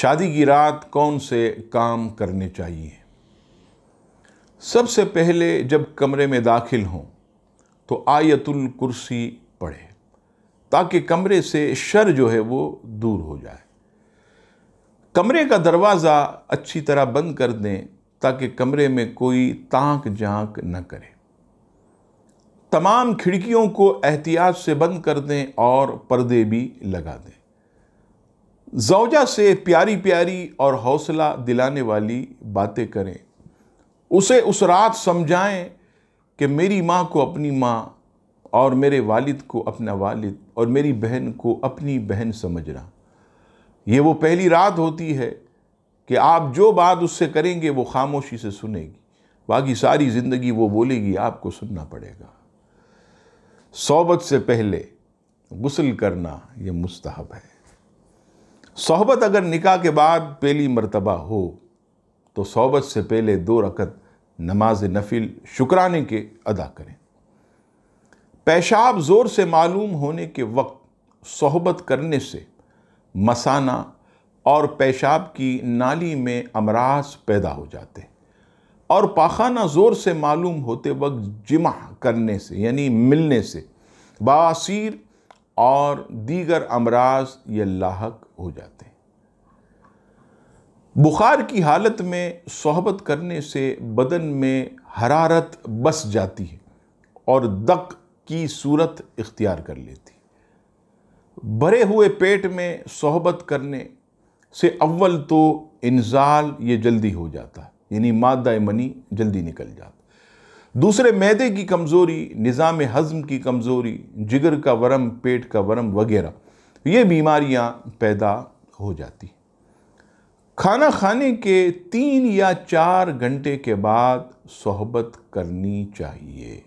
शादी की रात कौन से काम करने चाहिए सबसे पहले जब कमरे में दाखिल हों तो आयतुल कुर्सी पढ़े ताकि कमरे से शर जो है वो दूर हो जाए कमरे का दरवाज़ा अच्छी तरह बंद कर दें ताकि कमरे में कोई ताक झांक न करे तमाम खिड़कियों को एहतियात से बंद कर दें और पर्दे भी लगा दें जौजा से प्यारी प्यारी और हौसला दिलाने वाली बातें करें उसे उस रात समझाएं कि मेरी माँ को अपनी माँ और मेरे वालिद को अपना वालिद और मेरी बहन को अपनी बहन समझना ये वो पहली रात होती है कि आप जो बात उससे करेंगे वो खामोशी से सुनेगी बाकी सारी ज़िंदगी वो बोलेगी आपको सुनना पड़ेगा सोबत से पहले गुसल करना ये मुस्तहब है सोहबत अगर निकाह के बाद पहली मरतबा हो तो सोहबत से पहले दो रकत नमाज नफिल शुक्राने के अदा करें पेशाब ज़ोर से मालूम होने के वक्त सोहबत करने से मसाना और पेशाब की नाली में अमराज पैदा हो जाते और पाखाना ज़ोर से मालूम होते वक्त जिमा करने से यानी मिलने से बासीर और दीगर अमराज ये लाक हो जाते हैं बुखार की हालत में सोहबत करने से बदन में हरारत बस जाती है और दक की सूरत इख्तियार कर लेती भरे हुए पेट में सोहबत करने से अव्वल तो इंजाल ये जल्दी हो जाता है यानी मादा मनी जल्दी निकल जाता दूसरे मैदे की कमज़ोरी निज़ाम हज़म की कमज़ोरी जिगर का वरम पेट का वरम वगैरह ये बीमारियाँ पैदा हो जाती खाना खाने के तीन या चार घंटे के बाद सोहबत करनी चाहिए